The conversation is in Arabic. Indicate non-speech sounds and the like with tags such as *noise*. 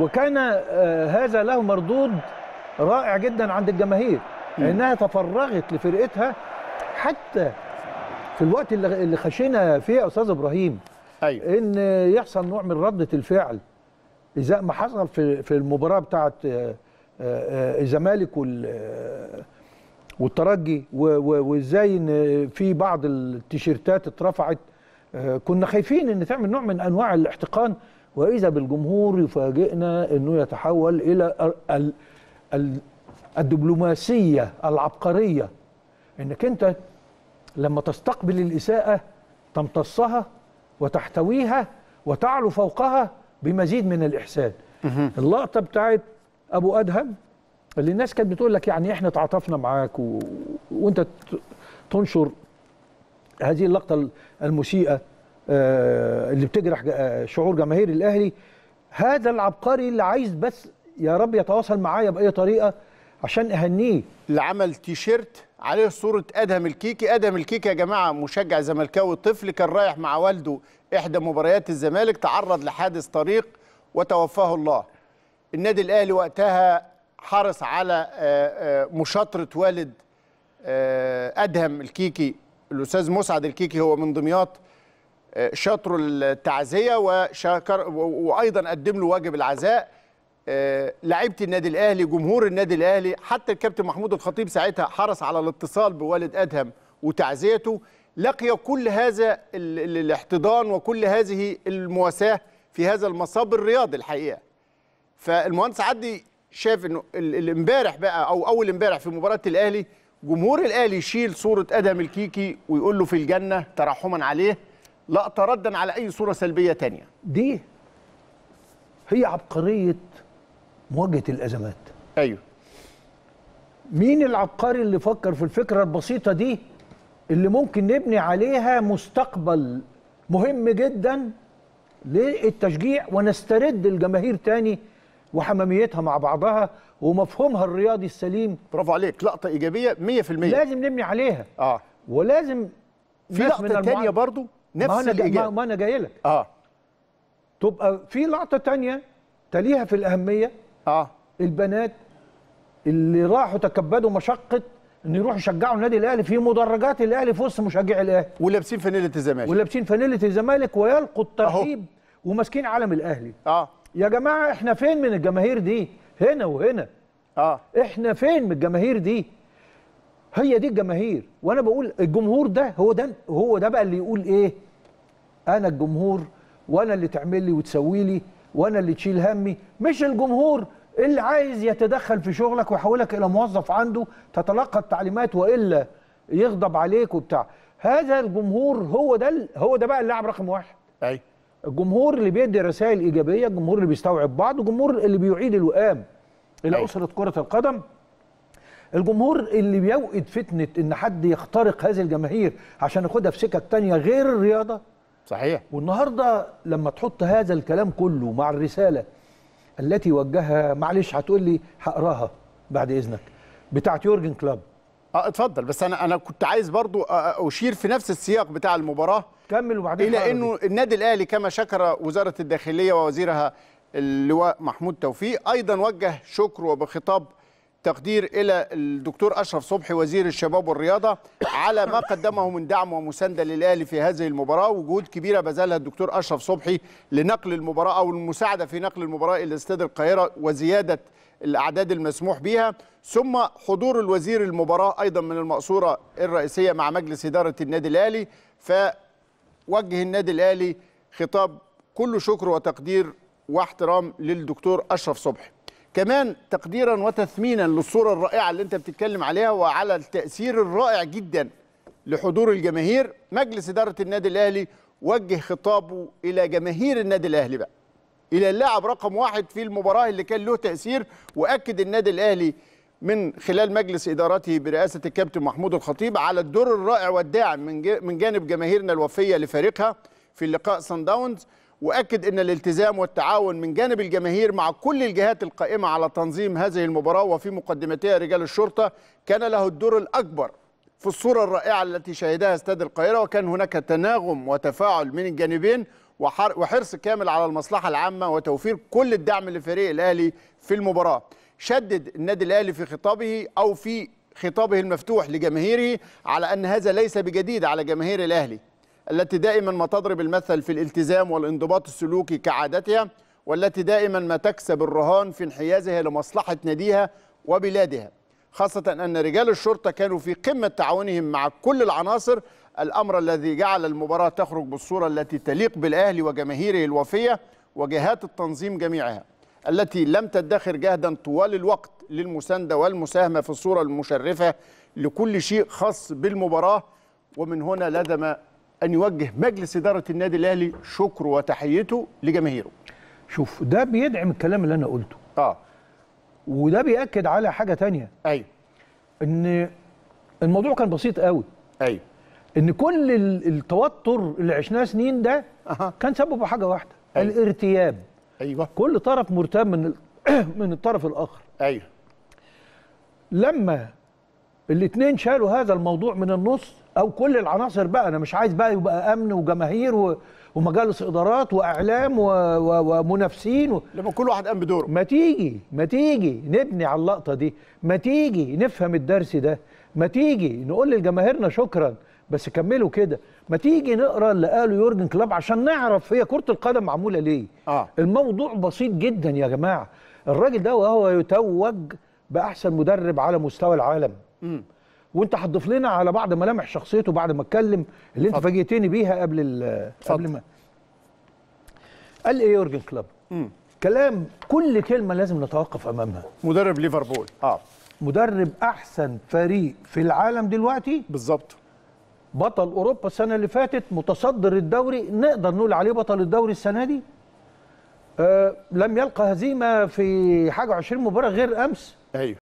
وكان آه، هذا له مردود رائع جدا عند الجماهير لانها تفرغت لفرقتها حتى في الوقت اللي خشينا فيه يا استاذ ابراهيم أيوة. ان يحصل نوع من رده الفعل اذا ما حصل في في المباراه بتاعه آه، آه، الزمالك والترجي وازاي ان في بعض التيشيرتات اترفعت كنا خايفين ان تعمل نوع من انواع الاحتقان واذا بالجمهور يفاجئنا انه يتحول الى الدبلوماسيه العبقريه انك انت لما تستقبل الاساءه تمتصها وتحتويها وتعلو فوقها بمزيد من الاحسان اللقطه بتاعت ابو ادهم اللي الناس كانت بتقول لك يعني احنا تعاطفنا معاك و... وانت تنشر هذه اللقطه المسيئه آه، اللي بتجرح آه، شعور جماهير الاهلي هذا العبقري اللي عايز بس يا رب يتواصل معايا باي طريقه عشان اهنيه اللي عمل تيشيرت عليه صوره ادهم الكيكي ادهم الكيكي يا جماعه مشجع زملكاوي طفل كان رايح مع والده احدى مباريات الزمالك تعرض لحادث طريق وتوفاه الله النادي الاهلي وقتها حرص على آه، مشاطره والد ادهم الكيكي الاستاذ مسعد الكيكي هو من دمياط شاطره التعزيه وشاكر وايضا قدم له واجب العزاء آه، لعيبه النادي الاهلي جمهور النادي الاهلي حتى الكابتن محمود الخطيب ساعتها حرص على الاتصال بوالد ادهم وتعزيته لقي كل هذا الاحتضان وكل هذه المواساه في هذا المصاب الرياضي الحقيقه فالمهندس عدي شاف انه الامبارح بقى او اول امبارح في مباراه الاهلي جمهور الاهلي يشيل صوره ادهم الكيكي ويقول له في الجنه ترحما عليه لا أتردد على أي صورة سلبية تانية دي هي عبقرية مواجهة الأزمات أيوه مين العبقري اللي فكر في الفكرة البسيطة دي اللي ممكن نبني عليها مستقبل مهم جدا للتشجيع ونسترد الجماهير تاني وحماميتها مع بعضها ومفهومها الرياضي السليم برافو عليك لقطة إيجابية 100% لازم نبني عليها آه. ولازم في لقطة تانية برضو نفس ما الاجابه ما انا جاي لك اه تبقى في لقطه تانية تليها في الاهميه اه البنات اللي راحوا تكبدوا مشقه ان يروحوا يشجعوا النادي الاهلي في مدرجات الاهلي في وسط مشجعي الاهلي ولابسين فانيله الزمالك ولابسين فانيله الزمالك ويلقوا الترحيب وماسكين علم الاهلي اه يا جماعه احنا فين من الجماهير دي هنا وهنا اه احنا فين من الجماهير دي هي دي الجماهير وانا بقول الجمهور ده هو ده هو ده بقى اللي يقول ايه انا الجمهور وانا اللي تعمل لي وتسوي لي وانا اللي تشيل همي مش الجمهور اللي عايز يتدخل في شغلك ويحولك الى موظف عنده تتلقى التعليمات والا يغضب عليك وبتاع هذا الجمهور هو ده هو ده بقى اللاعب رقم واحد اي الجمهور اللي بيدي رسائل ايجابيه الجمهور اللي بيستوعب بعض الجمهور اللي بيعيد الوئام الى اسره كره القدم الجمهور اللي بيوقد فتنه ان حد يخترق هذه الجماهير عشان ياخدها في سكك تانية غير الرياضه صحيح والنهارده لما تحط هذا الكلام كله مع الرساله التي وجهها معلش هتقول لي هقراها بعد اذنك بتاعت يورجن كلوب اه اتفضل بس انا انا كنت عايز برضو اشير في نفس السياق بتاع المباراه كمل وبعدين الى انه النادي الاهلي كما شكر وزاره الداخليه ووزيرها اللواء محمود توفيق ايضا وجه شكر وبخطاب تقدير إلى الدكتور أشرف صبحي وزير الشباب والرياضة على ما قدمه من دعم ومساندة للأهلي في هذه المباراة وجهود كبيرة بذلها الدكتور أشرف صبحي لنقل المباراة أو المساعدة في نقل المباراة إلى استاد القاهرة وزيادة الأعداد المسموح بها ثم حضور الوزير المباراة أيضا من المقصورة الرئيسية مع مجلس إدارة النادي الأهلي فوجه النادي الأهلي خطاب كل شكر وتقدير واحترام للدكتور أشرف صبحي كمان تقديرا وتثمينا للصوره الرائعه اللي انت بتتكلم عليها وعلى التاثير الرائع جدا لحضور الجماهير مجلس اداره النادي الاهلي وجه خطابه الى جماهير النادي الاهلي بقى الى اللاعب رقم واحد في المباراه اللي كان له تاثير واكد النادي الاهلي من خلال مجلس ادارته برئاسه الكابتن محمود الخطيب على الدور الرائع والداعم من جانب جماهيرنا الوفيه لفريقها في اللقاء سان داونز واكد ان الالتزام والتعاون من جانب الجماهير مع كل الجهات القائمه على تنظيم هذه المباراه وفي مقدمتها رجال الشرطه كان له الدور الاكبر في الصوره الرائعه التي شهدها استاد القاهره وكان هناك تناغم وتفاعل من الجانبين وحرص كامل على المصلحه العامه وتوفير كل الدعم لفريق الاهلي في المباراه شدد النادي الاهلي في خطابه او في خطابه المفتوح لجماهيره على ان هذا ليس بجديد على جماهير الاهلي التي دائما ما تضرب المثل في الالتزام والانضباط السلوكي كعادتها والتي دائما ما تكسب الرهان في انحيازها لمصلحة ناديها وبلادها خاصة أن رجال الشرطة كانوا في قمة تعاونهم مع كل العناصر الأمر الذي جعل المباراة تخرج بالصورة التي تليق بالأهلي وجماهيره الوفية وجهات التنظيم جميعها التي لم تدخر جهدا طوال الوقت للمساندة والمساهمة في الصورة المشرفة لكل شيء خاص بالمباراة ومن هنا لدم أن يوجه مجلس إدارة النادي الأهلي شكره وتحيته لجماهيره شوف ده بيدعم الكلام اللي أنا قلته آه وده بيأكد على حاجة تانية أيوه إن الموضوع كان بسيط قوي أيوه إن كل التوتر اللي عشناه سنين ده أه. كان سببه حاجة واحدة أيوه. الارتياب أيوه كل طرف مرتاب من *clears throat* من الطرف الآخر أيوه لما الاثنين شالوا هذا الموضوع من النص او كل العناصر بقى انا مش عايز بقى يبقى امن وجماهير و... ومجالس ادارات واعلام و... و... ومنافسين و... لما كل واحد قام بدوره ما تيجي ما تيجي نبني على اللقطه دي ما تيجي نفهم الدرس ده ما تيجي نقول لجماهيرنا شكرا بس كملوا كده ما تيجي نقرا اللي قاله يورجن كلوب عشان نعرف هي كره القدم معموله ليه آه. الموضوع بسيط جدا يا جماعه الراجل ده وهو يتوج باحسن مدرب على مستوى العالم م. وانت هتضيف لنا على بعض ملامح شخصيته بعد ما اتكلم اللي انت فاجئتني بيها قبل قبل ما قال ايه يورجن كلوب كلام كل كلمه لازم نتوقف امامها مدرب ليفربول اه مدرب احسن فريق في العالم دلوقتي بالظبط بطل اوروبا السنه اللي فاتت متصدر الدوري نقدر نقول عليه بطل الدوري السنه دي آه لم يلقى هزيمه في حاجه 20 مباراه غير امس ايوه